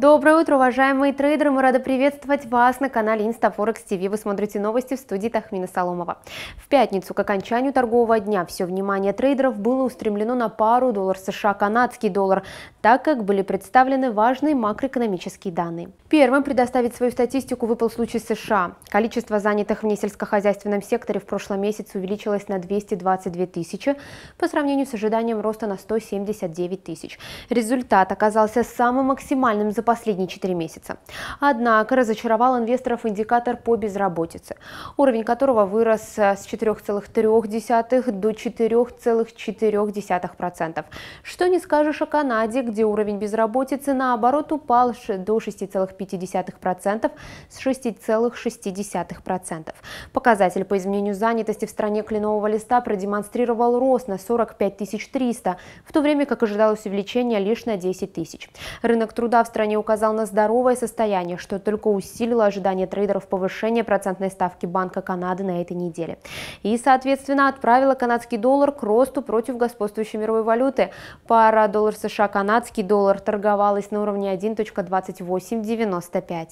Доброе утро, уважаемые трейдеры! Мы рады приветствовать вас на канале InstaForex TV. Вы смотрите новости в студии Тахмина Соломова. В пятницу к окончанию торгового дня все внимание трейдеров было устремлено на пару доллар США-канадский доллар так как были представлены важные макроэкономические данные. Первым предоставить свою статистику выпал случай США. Количество занятых в несельскохозяйственном секторе в прошлом месяце увеличилось на 222 тысячи по сравнению с ожиданием роста на 179 тысяч. Результат оказался самым максимальным за последние 4 месяца. Однако разочаровал инвесторов индикатор по безработице, уровень которого вырос с 4,3 до 4,4%. Что не скажешь о Канаде, где где уровень безработицы, наоборот, упал до 6,5% с 6,6%. Показатель по изменению занятости в стране кленового листа продемонстрировал рост на 45 300, в то время как ожидалось увеличение лишь на 10 тысяч. Рынок труда в стране указал на здоровое состояние, что только усилило ожидание трейдеров повышения процентной ставки Банка Канады на этой неделе. И, соответственно, отправило канадский доллар к росту против господствующей мировой валюты. Пара доллар США-Канада Канадский доллар торговалась на уровне 1.2895.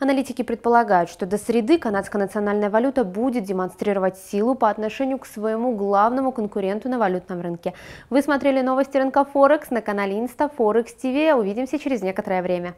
Аналитики предполагают, что до среды канадская национальная валюта будет демонстрировать силу по отношению к своему главному конкуренту на валютном рынке. Вы смотрели новости рынка Форекс на канале Инста Форекс ТВ. Увидимся через некоторое время.